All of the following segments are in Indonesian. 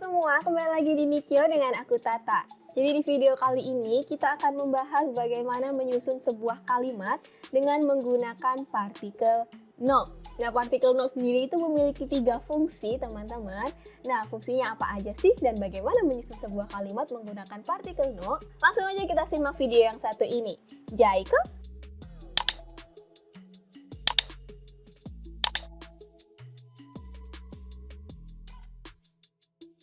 semua, kembali lagi di Nikio dengan aku Tata. Jadi di video kali ini kita akan membahas bagaimana menyusun sebuah kalimat dengan menggunakan partikel no. Nah, partikel no sendiri itu memiliki tiga fungsi, teman-teman. Nah, fungsinya apa aja sih dan bagaimana menyusun sebuah kalimat menggunakan partikel no? Langsung aja kita simak video yang satu ini. Jaiko,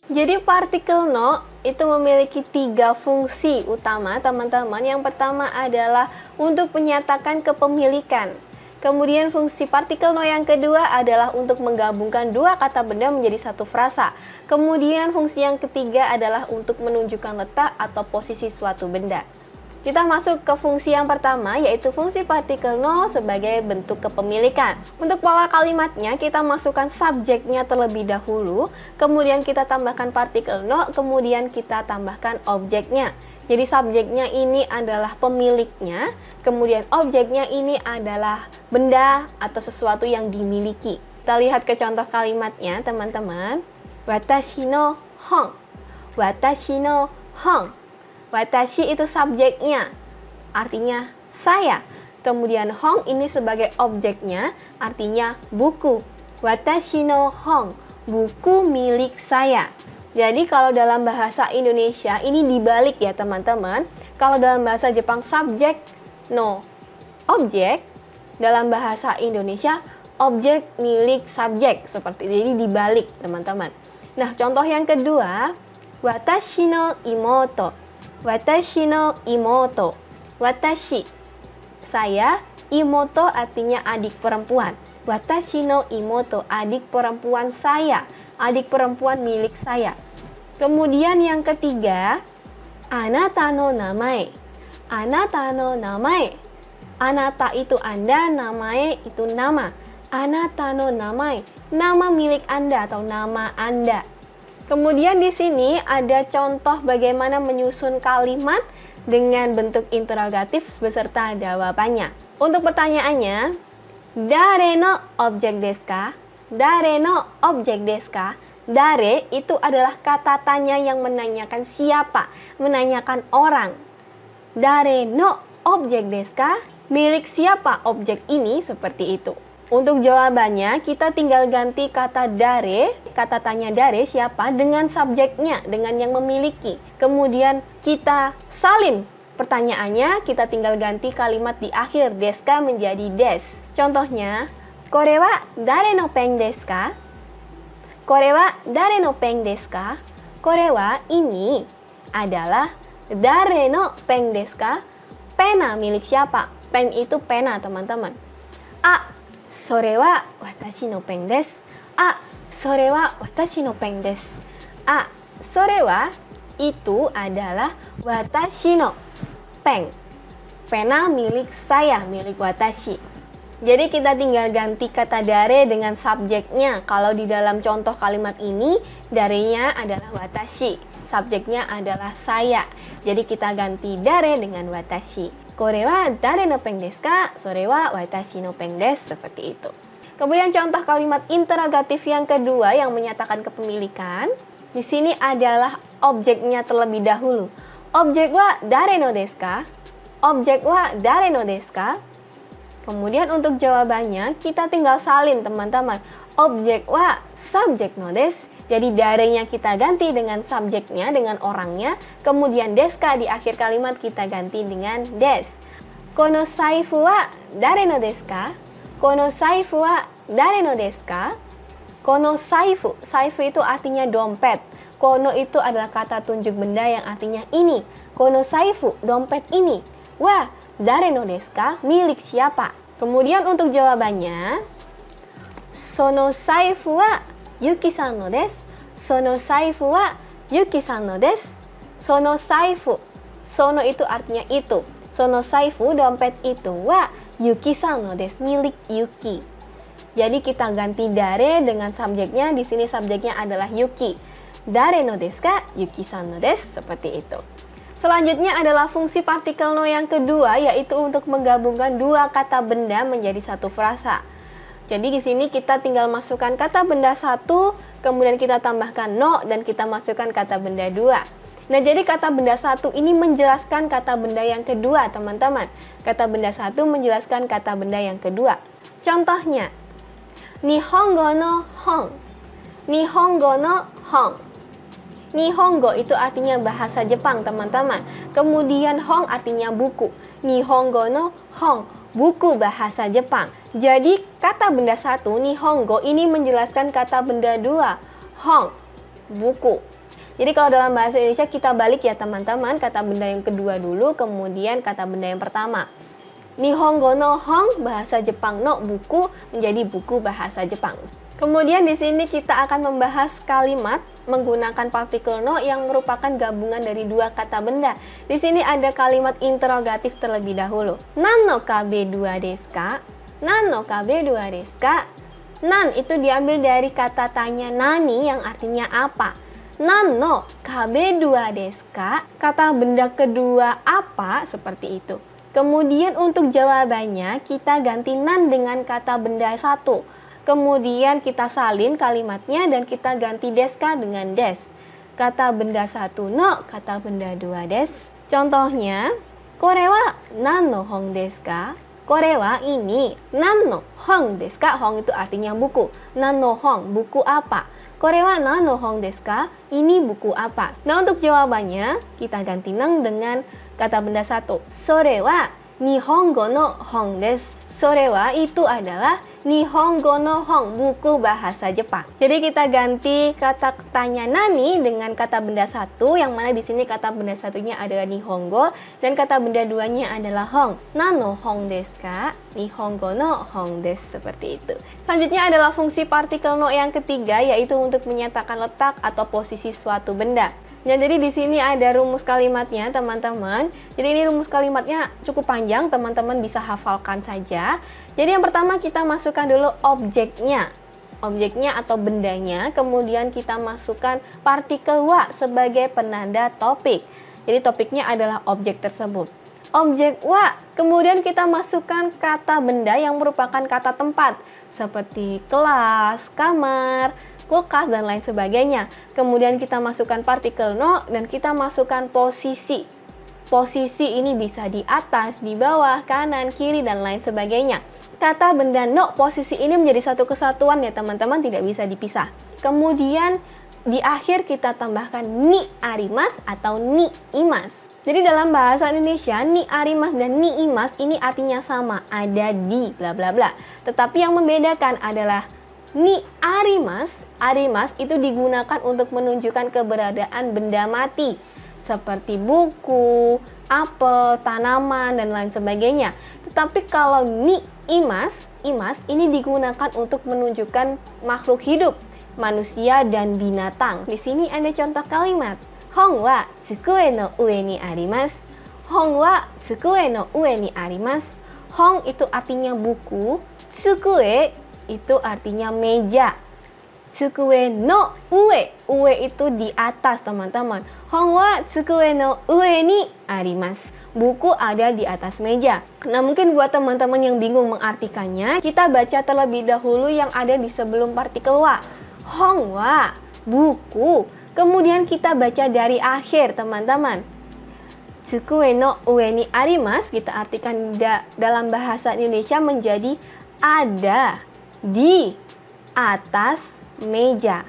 Jadi partikel no itu memiliki tiga fungsi utama teman-teman. Yang pertama adalah untuk menyatakan kepemilikan. Kemudian fungsi partikel no yang kedua adalah untuk menggabungkan dua kata benda menjadi satu frasa. Kemudian fungsi yang ketiga adalah untuk menunjukkan letak atau posisi suatu benda. Kita masuk ke fungsi yang pertama yaitu fungsi partikel 0 sebagai bentuk kepemilikan. Untuk pola kalimatnya kita masukkan subjeknya terlebih dahulu, kemudian kita tambahkan partikel 0, kemudian kita tambahkan objeknya. Jadi subjeknya ini adalah pemiliknya, kemudian objeknya ini adalah benda atau sesuatu yang dimiliki. Kita lihat ke contoh kalimatnya teman-teman. Watashi no hong. Watashi no hong. Watashi itu subjeknya, artinya saya. Kemudian Hong ini sebagai objeknya, artinya buku. Watashi no Hong, buku milik saya. Jadi kalau dalam bahasa Indonesia ini dibalik ya teman-teman. Kalau dalam bahasa Jepang subjek no objek, dalam bahasa Indonesia objek milik subjek seperti jadi dibalik teman-teman. Nah, contoh yang kedua, watashi no imoto. Watashi no imoto. Watashi. Saya, imoto artinya adik perempuan. Watashi no imoto, adik perempuan saya. Adik perempuan milik saya. Kemudian yang ketiga, anata no namae. Anata no namae. Anata itu Anda, namae itu nama. Anata no namae, nama milik Anda atau nama Anda. Kemudian di sini ada contoh bagaimana menyusun kalimat dengan bentuk interrogatif beserta jawabannya. Untuk pertanyaannya, dare no objek deska, dare no objek deska, dare itu adalah kata tanya yang menanyakan siapa, menanyakan orang. Dare no objek deska, milik siapa objek ini seperti itu. Untuk jawabannya, kita tinggal ganti kata dare, kata tanya dare siapa dengan subjeknya, dengan yang memiliki. Kemudian kita salin pertanyaannya, kita tinggal ganti kalimat di akhir deska menjadi des. Contohnya, Kore wa dare no peng desu ka? Kore wa dare no peng desu ka? Kore wa ini adalah dare no peng desu ka? Pena milik siapa? Pen itu pena, teman-teman. A それは私のペンです。あ、それは私のペンです。あ、それは itu adalah watashi no pen. Pena milik saya, milik watashi. Jadi kita tinggal ganti kata dare dengan subjeknya. Kalau di dalam contoh kalimat ini, darenya adalah watashi. Subjeknya adalah saya. Jadi kita ganti dare dengan watashi. Kore wa dare no peng desu ka? Sore wa watashi no peng desu. Seperti itu. Kemudian contoh kalimat interrogatif yang kedua yang menyatakan kepemilikan. Di sini adalah objeknya terlebih dahulu. Objek wa dare no desu ka? Objek wa dare no desu ka? Kemudian untuk jawabannya kita tinggal salin teman-teman. Objek wa subjek no desu. Jadi darinya kita ganti dengan subjeknya, dengan orangnya, kemudian deska di akhir kalimat kita ganti dengan des. Kono saifu wa dare no deska? ka? Kono saifu wa dare no deska? Kono saifu, saifu itu artinya dompet. Kono itu adalah kata tunjuk benda yang artinya ini. Kono saifu, dompet ini. Wah, dare no deska, Milik siapa? Kemudian untuk jawabannya, sono saifu wa ゆきさんのです。その財布はゆきさんのです。その財布、その artinya itu artinya saifu itu wa Yuki Yuki jadi kita ganti dare dengan subjeknya di sini subjeknya adalah Yuki dare no desu ka Yuki no desu. seperti itu Selanjutnya adalah fungsi partikel no yang kedua yaitu untuk menggabungkan dua kata benda menjadi satu frasa. Jadi di sini kita tinggal masukkan kata benda satu, kemudian kita tambahkan no dan kita masukkan kata benda dua. Nah, jadi kata benda satu ini menjelaskan kata benda yang kedua, teman-teman. Kata benda satu menjelaskan kata benda yang kedua. Contohnya, Nihongo no hong. Nihongo no hong. Nihongo itu artinya bahasa Jepang, teman-teman. Kemudian hong artinya buku. Nihongo no hong, buku bahasa Jepang. Jadi kata benda satu Nihongo ini menjelaskan kata benda dua Hong buku. Jadi kalau dalam bahasa Indonesia kita balik ya teman-teman kata benda yang kedua dulu kemudian kata benda yang pertama. Nihongo no Hong bahasa Jepang no buku menjadi buku bahasa Jepang. Kemudian di sini kita akan membahas kalimat menggunakan partikel no yang merupakan gabungan dari dua kata benda. Di sini ada kalimat interrogatif terlebih dahulu. Nan no kabe dua deska nan no kabe dua deska. Nan itu diambil dari kata tanya nani yang artinya apa. Nan no kabe dua deska, kata benda kedua apa seperti itu. Kemudian untuk jawabannya kita ganti nan dengan kata benda satu. Kemudian kita salin kalimatnya dan kita ganti deska dengan des. Kata benda satu no, kata benda dua des. Contohnya, Korewa nan no hong deska? Korea ini nano hong desu ka? Hong itu artinya buku. Nano hong, buku apa? Korea nano hong desu ka? Ini buku apa? Nah, untuk jawabannya kita ganti nang dengan kata benda satu. Sore wa nihongo no hong desu. Sore wa itu adalah Nihongo no Hong, buku bahasa Jepang. Jadi kita ganti kata tanya nani dengan kata benda satu, yang mana di sini kata benda satunya adalah Nihongo, dan kata benda duanya adalah Hong. Nano Hong deska, ka? Nihongo no Hong des seperti itu. Selanjutnya adalah fungsi partikel no yang ketiga, yaitu untuk menyatakan letak atau posisi suatu benda. Ya, jadi di sini ada rumus kalimatnya, teman-teman. Jadi ini rumus kalimatnya cukup panjang, teman-teman bisa hafalkan saja. Jadi yang pertama kita masukkan dulu objeknya. Objeknya atau bendanya, kemudian kita masukkan partikel wa sebagai penanda topik. Jadi topiknya adalah objek tersebut. Objek wa, kemudian kita masukkan kata benda yang merupakan kata tempat seperti kelas, kamar, kulkas, dan lain sebagainya. Kemudian kita masukkan partikel no dan kita masukkan posisi. Posisi ini bisa di atas, di bawah, kanan, kiri, dan lain sebagainya. Kata benda no posisi ini menjadi satu kesatuan ya teman-teman, tidak bisa dipisah. Kemudian di akhir kita tambahkan ni arimas atau ni imas. Jadi dalam bahasa Indonesia, ni arimas dan ni imas ini artinya sama, ada di bla bla bla. Tetapi yang membedakan adalah Ni arimas, arimas itu digunakan untuk menunjukkan keberadaan benda mati seperti buku, apel, tanaman dan lain sebagainya. Tetapi kalau ni imas, imas ini digunakan untuk menunjukkan makhluk hidup, manusia dan binatang. Di sini ada contoh kalimat. Hong wa tsukue no ue ni arimas. Hong wa tsukue no ue ni arimas. Hong itu artinya buku, tsukue itu artinya meja. Tsukue no ue. Ue itu di atas, teman-teman. Hongwa tsukue no ue ni arimasu. Buku ada di atas meja. Nah, mungkin buat teman-teman yang bingung mengartikannya, kita baca terlebih dahulu yang ada di sebelum partikel wa. Hongwa, buku. Kemudian kita baca dari akhir, teman-teman. Tsukue no ue ni arimas kita artikan da dalam bahasa Indonesia menjadi ada di atas meja.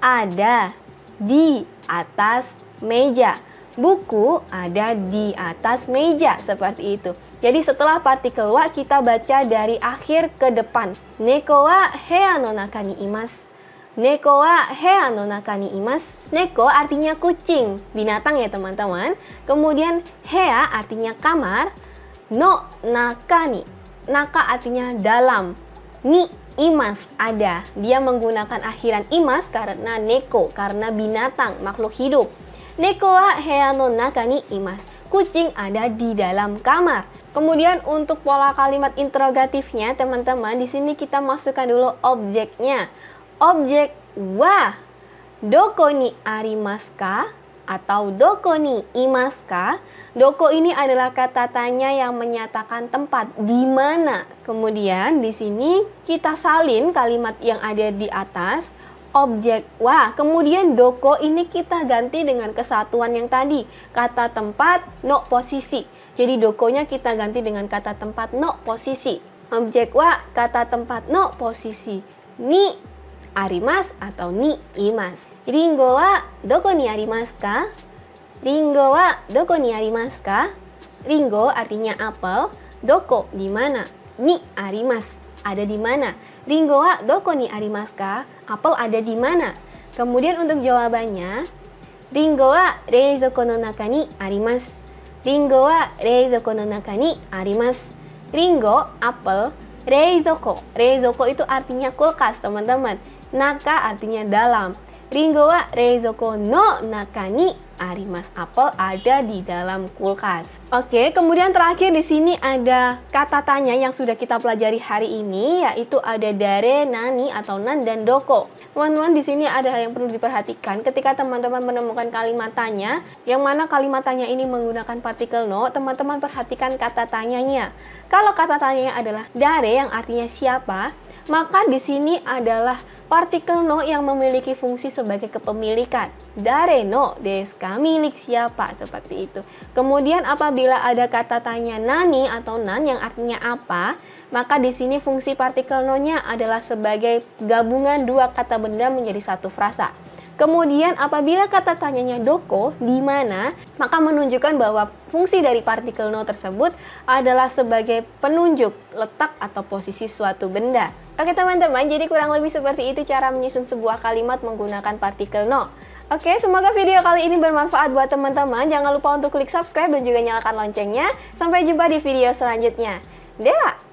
Ada di atas meja. Buku ada di atas meja seperti itu. Jadi setelah partikel wa kita baca dari akhir ke depan. Neko wa hea no naka ni imasu. Neko wa hea no naka ni imasu. Neko artinya kucing, binatang ya teman-teman. Kemudian hea artinya kamar. No naka ni. Naka artinya dalam. Ni imas ada. Dia menggunakan akhiran imas karena neko, karena binatang, makhluk hidup. Neko wa no naka ni imas. Kucing ada di dalam kamar. Kemudian untuk pola kalimat interrogatifnya, teman-teman, di sini kita masukkan dulu objeknya. Objek wa doko ni arimasu ka? atau doko ni imaska. Doko ini adalah kata tanya yang menyatakan tempat di mana. Kemudian di sini kita salin kalimat yang ada di atas objek wah kemudian doko ini kita ganti dengan kesatuan yang tadi kata tempat no posisi jadi dokonya kita ganti dengan kata tempat no posisi objek wa kata tempat no posisi ni arimas atau ni imas doko リンゴはどこにありますか Ringo wa doko ni arimasu ka? Ringo artinya apel, doko di mana, ni arimas ada di mana. Ringo wa doko ni arimasu ka? Apel ada di mana? Kemudian untuk jawabannya, Ringo wa reizoko no naka ni arimasu. Ringo wa reizoko no naka ni arimasu. Ringo apel, reizoko. Reizoko itu artinya kulkas, teman-teman. Naka artinya dalam no arimas apel ada di dalam kulkas. Oke, kemudian terakhir di sini ada kata tanya yang sudah kita pelajari hari ini yaitu ada dare, nani atau nan dan doko. Teman-teman di sini ada yang perlu diperhatikan ketika teman-teman menemukan kalimat tanya yang mana kalimat tanya ini menggunakan partikel no, teman-teman perhatikan kata tanyanya. Kalau kata tanyanya adalah dare yang artinya siapa, maka di sini adalah Partikel no yang memiliki fungsi sebagai kepemilikan. Dare no des milik siapa seperti itu. Kemudian apabila ada kata tanya nani atau nan yang artinya apa, maka di sini fungsi partikel no-nya adalah sebagai gabungan dua kata benda menjadi satu frasa. Kemudian apabila kata tanyanya doko di mana, maka menunjukkan bahwa fungsi dari partikel no tersebut adalah sebagai penunjuk letak atau posisi suatu benda. Oke teman-teman, jadi kurang lebih seperti itu cara menyusun sebuah kalimat menggunakan partikel no. Oke, semoga video kali ini bermanfaat buat teman-teman. Jangan lupa untuk klik subscribe dan juga nyalakan loncengnya. Sampai jumpa di video selanjutnya. Dewa!